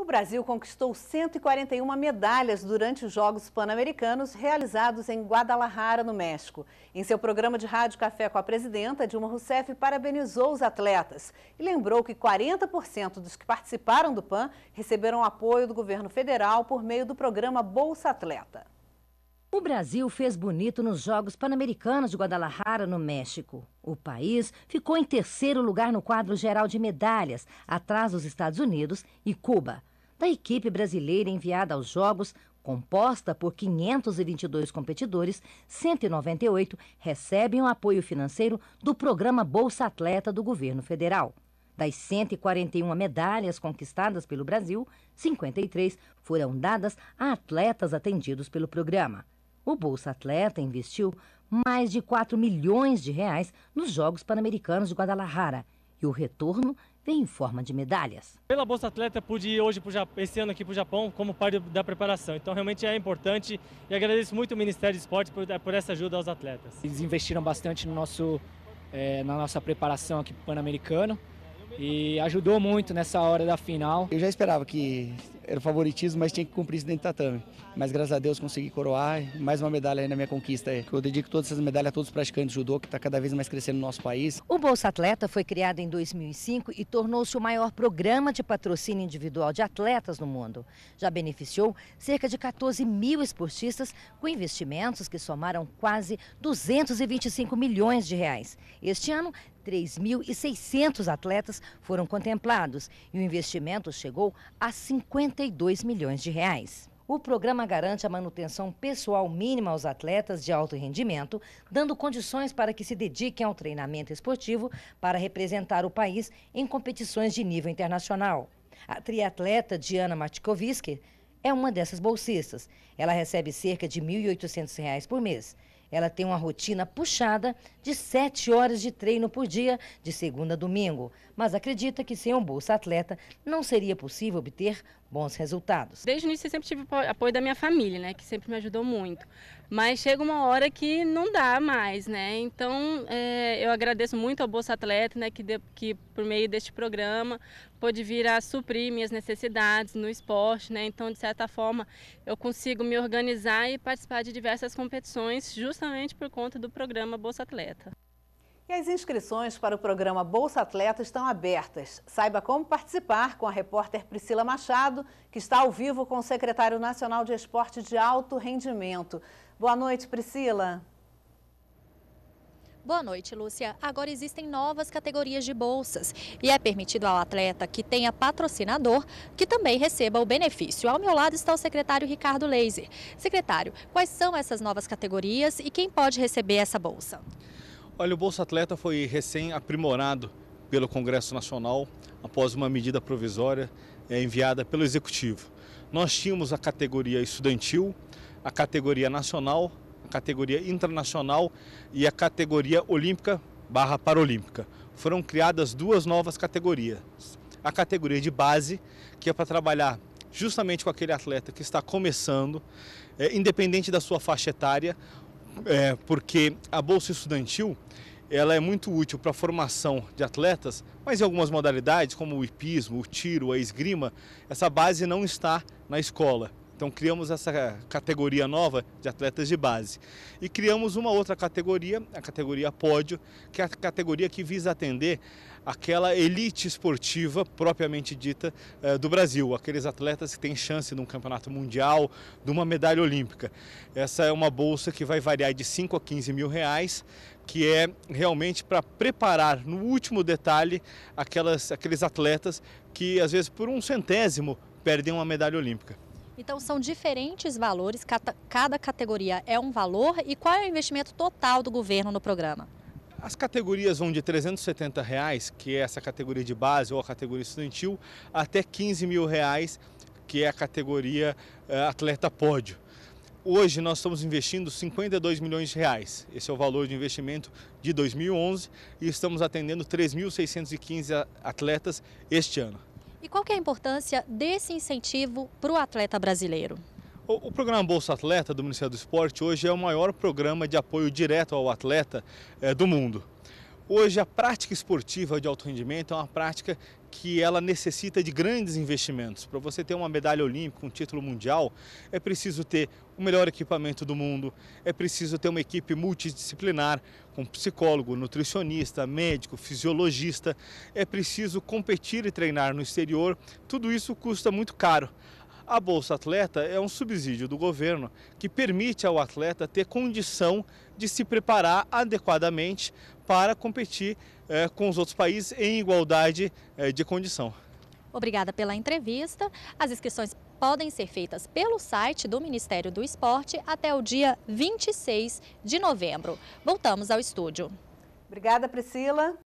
O Brasil conquistou 141 medalhas durante os Jogos Pan-Americanos realizados em Guadalajara, no México. Em seu programa de rádio Café com a Presidenta, Dilma Rousseff parabenizou os atletas e lembrou que 40% dos que participaram do PAN receberam apoio do governo federal por meio do programa Bolsa Atleta. O Brasil fez bonito nos Jogos Pan-Americanos de Guadalajara, no México. O país ficou em terceiro lugar no quadro geral de medalhas, atrás dos Estados Unidos e Cuba da equipe brasileira enviada aos Jogos, composta por 522 competidores, 198 recebem o apoio financeiro do programa Bolsa Atleta do governo federal. Das 141 medalhas conquistadas pelo Brasil, 53 foram dadas a atletas atendidos pelo programa. O Bolsa Atleta investiu mais de 4 milhões de reais nos Jogos Pan-Americanos de Guadalajara e o retorno vem em forma de medalhas. Pela Bolsa Atleta, pude ir hoje pro, esse ano aqui para o Japão como parte da preparação. Então, realmente é importante e agradeço muito o Ministério do Esporte por, por, essa ajuda aos atletas. Eles investiram bastante no nosso, é, na nossa preparação aqui para o Pan-Americano e ajudou muito nessa hora da final. Eu já esperava que era o favoritismo, mas tinha que cumprir isso dentro do tatame. Mas graças a Deus consegui coroar mais uma medalha aí na minha conquista. Eu dedico todas essas medalhas a todos os praticantes de judô, que está cada vez mais crescendo no nosso país. O Bolsa Atleta foi criado em 2005 e tornou-se o maior programa de patrocínio individual de atletas no mundo. Já beneficiou cerca de 14 mil esportistas com investimentos que somaram quase 225 milhões de reais. Este ano 3.600 atletas foram contemplados e o investimento chegou a 52 milhões de reais. O programa garante a manutenção pessoal mínima aos atletas de alto rendimento, dando condições para que se dediquem ao treinamento esportivo para representar o país em competições de nível internacional. A triatleta Diana Matkovski é uma dessas bolsistas. Ela recebe cerca de R$ 1.800 por mês. Ela tem uma rotina puxada de sete horas de treino por dia, de segunda a domingo, mas acredita que sem um bolsa atleta não seria possível obter bons resultados. Desde o início eu sempre tive apoio da minha família, né, que sempre me ajudou muito. Mas chega uma hora que não dá mais, né? Então é, eu agradeço muito ao Bolsa Atleta, né, que, de, que por meio deste programa pôde vir a suprir minhas necessidades no esporte, né? Então de certa forma eu consigo me organizar e participar de diversas competições justamente por conta do programa Bolsa Atleta. E as inscrições para o programa Bolsa Atleta estão abertas. Saiba como participar com a repórter Priscila Machado, que está ao vivo com o secretário nacional de esporte de alto rendimento. Boa noite, Priscila. Boa noite, Lúcia. Agora existem novas categorias de bolsas e é permitido ao atleta que tenha patrocinador que também receba o benefício. Ao meu lado está o secretário Ricardo Leiser. Secretário, quais são essas novas categorias e quem pode receber essa bolsa? Olha, o Bolsa Atleta foi recém-aprimorado pelo Congresso Nacional após uma medida provisória eh, enviada pelo Executivo. Nós tínhamos a categoria estudantil, a categoria nacional, a categoria internacional e a categoria olímpica barra paralímpica. Foram criadas duas novas categorias. A categoria de base, que é para trabalhar justamente com aquele atleta que está começando, é, independente da sua faixa etária, é, porque a bolsa estudantil ela é muito útil para a formação de atletas, mas em algumas modalidades, como o hipismo, o tiro, a esgrima, essa base não está na escola. Então criamos essa categoria nova de atletas de base. E criamos uma outra categoria, a categoria pódio, que é a categoria que visa atender aquela elite esportiva propriamente dita eh, do Brasil, aqueles atletas que têm chance de um campeonato mundial, de uma medalha olímpica. Essa é uma bolsa que vai variar de 5 a 15 mil reais, que é realmente para preparar no último detalhe aquelas, aqueles atletas que às vezes por um centésimo perdem uma medalha olímpica. Então são diferentes valores, cada, cada categoria é um valor e qual é o investimento total do governo no programa? As categorias vão de 370 reais, que é essa categoria de base ou a categoria estudantil, até 15 mil reais, que é a categoria uh, atleta pódio. Hoje nós estamos investindo 52 milhões de reais. Esse é o valor de investimento de 2011 e estamos atendendo 3.615 atletas este ano. E qual que é a importância desse incentivo para o atleta brasileiro? O programa Bolsa Atleta do Ministério do Esporte hoje é o maior programa de apoio direto ao atleta é, do mundo. Hoje, a prática esportiva de alto rendimento é uma prática que ela necessita de grandes investimentos. Para você ter uma medalha olímpica, um título mundial, é preciso ter o melhor equipamento do mundo, é preciso ter uma equipe multidisciplinar, com psicólogo, nutricionista, médico, fisiologista, é preciso competir e treinar no exterior. Tudo isso custa muito caro. A Bolsa Atleta é um subsídio do governo que permite ao atleta ter condição de se preparar adequadamente para competir é, com os outros países em igualdade é, de condição. Obrigada pela entrevista. As inscrições podem ser feitas pelo site do Ministério do Esporte até o dia 26 de novembro. Voltamos ao estúdio. Obrigada, Priscila.